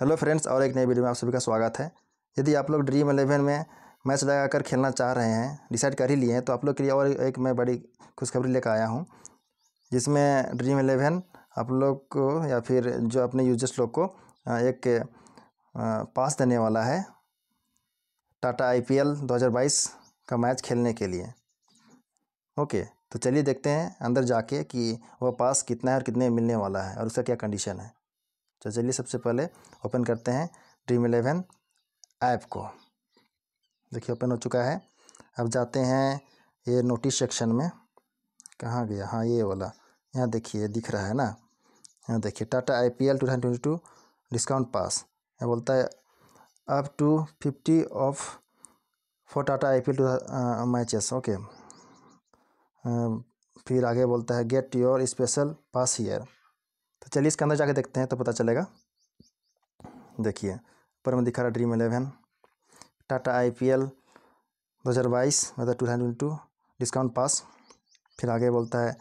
Hello friends और एक नई वीडियो में आप सभी का स्वागत है यदि आप लोग ड्रीम एलेवन में मैच लगाकर खेलना चाह रहे हैं डिसाइड कर ही लिए हैं तो आप लोग के लिए और एक मैं बड़ी खुशखबरी लेकर आया हूँ जिसमें ड्रीम इलेवन आप लोग को या फिर जो अपने यूजर्स लोग को एक पास देने वाला है टाटा आई पी एल का मैच खेलने के लिए ओके तो चलिए देखते हैं अंदर जाके कि वह पास कितना है और कितने मिलने वाला है और उसका क्या कंडीशन है तो चलिए सबसे पहले ओपन करते हैं ड्रीम इलेवन ऐप को देखिए ओपन हो चुका है अब जाते हैं ये नोटिस सेक्शन में कहाँ गया हाँ ये वाला यहाँ देखिए दिख रहा है ना यहाँ देखिए Tata I P L two thousand twenty two discount pass यहाँ बोलता है up to fifty off for Tata I P L two matches okay फिर आगे बोलता है get your special pass here तो चलिए इसके अंदर जाके देखते हैं तो पता चलेगा देखिए पर में दिखा रहा Dream Eleven Tata I P L दो हज़ार बाईस मतलब two thousand two discount pass फिर आगे बोलता है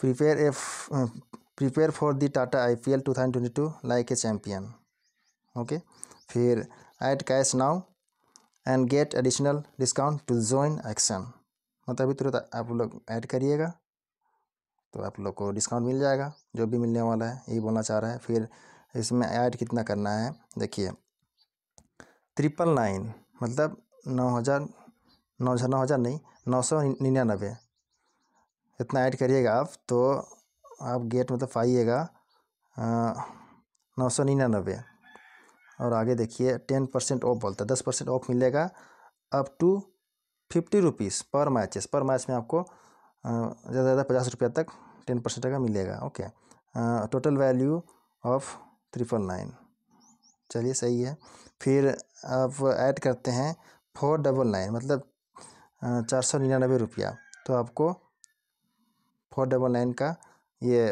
prepare F prepare for the Tata I P L two thousand twenty two like a champion okay फिर add cash now and get additional discount to join action मतलब अभी तुरंत आप लोग ऐड करिएगा तो आप लोग को डिस्काउंट मिल जाएगा जो भी मिलने वाला है यही बोलना चाह रहा है फिर इसमें ऐड कितना करना है देखिए ट्रिपल नाइन मतलब नौ हज़ार नौ हज़ार नौ हज़ार नहीं नौ सौ निन्यानबे इतना ऐड करिएगा आप तो आप गेट मतलब पाइएगा नौ सौ निन्यानबे और आगे देखिए टेन परसेंट ऑफ बोलता है दस परसेंट ऑफ मिलेगा अप टू फिफ्टी रुपीज़ पर मैचेस पर मैच में आपको ज़्यादा से ज़्यादा पचास रुपया तक टेन परसेंट का मिलेगा okay total value of triple nine चलिए सही है फिर आप ऐड करते हैं फोर डबल नाइन मतलब चार सौ निन्यानबे रुपया तो आपको फोर डबल नाइन का ये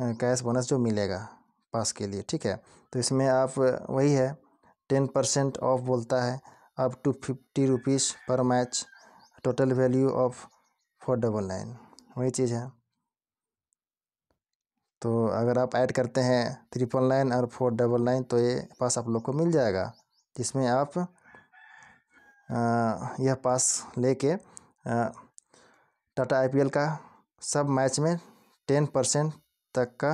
कैश बोनस जो मिलेगा पास के लिए ठीक है तो इसमें आप वही है टेन परसेंट ऑफ बोलता है अप टू फिफ्टी रुपीज़ पर match total value of four double nine वही चीज़ है तो अगर आप ऐड करते हैं ट्रिपल नाइन और फोर डबल नाइन तो ये पास आप लोग को मिल जाएगा जिसमें आप आ, यह पास लेके टाटा आईपीएल का सब मैच में टेन परसेंट तक का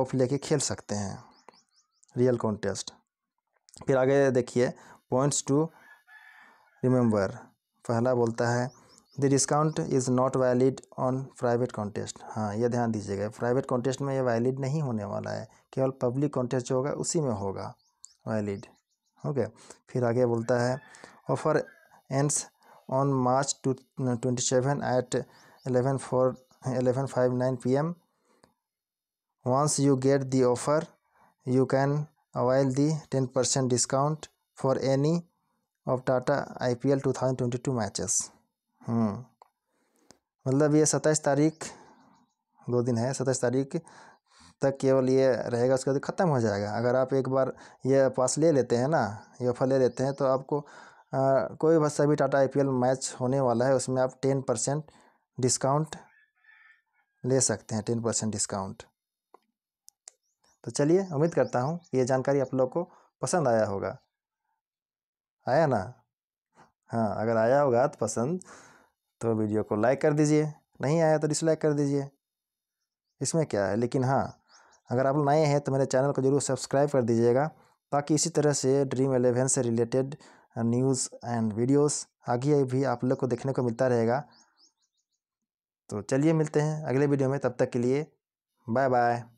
ऑफ लेके खेल सकते हैं रियल कॉन्टेस्ट फिर आगे देखिए पॉइंट्स टू रिमेंबर पहला बोलता है the discount is not valid on private contest हाँ यह ध्यान दीजिएगा प्राइवेट कॉन्टेस्ट में यह वैलिड नहीं होने वाला है केवल पब्लिक कॉन्टेस्ट जो होगा उसी में होगा वैलिड ओके फिर आगे बोलता है offer ends on March two twenty seven at eleven four eleven five nine P M you get the offer can avail get ten percent discount for any of Tata I P L two thousand twenty two matches हाँ। मतलब ये सत्ताईस तारीख दो दिन है सत्ताईस तारीख तक केवल ये रहेगा उसके बाद ख़त्म हो जाएगा अगर आप एक बार ये पास ले लेते हैं ना ये ऑफर ले लेते हैं तो आपको आ, कोई बस अभी टाटा आई मैच होने वाला है उसमें आप टेन परसेंट डिस्काउंट ले सकते हैं टेन परसेंट डिस्काउंट तो चलिए उम्मीद करता हूँ ये जानकारी आप लोग को पसंद आया होगा आया ना हाँ अगर आया होगा तो पसंद तो वीडियो को लाइक कर दीजिए नहीं आया तो डिसलाइक कर दीजिए इसमें क्या है लेकिन हाँ अगर आप नए हैं तो मेरे चैनल को जरूर सब्सक्राइब कर दीजिएगा ताकि इसी तरह से ड्रीम एलेवन से रिलेटेड न्यूज़ एंड वीडियोस आगे भी आप लोग को देखने को मिलता रहेगा तो चलिए मिलते हैं अगले वीडियो में तब तक के लिए बाय बाय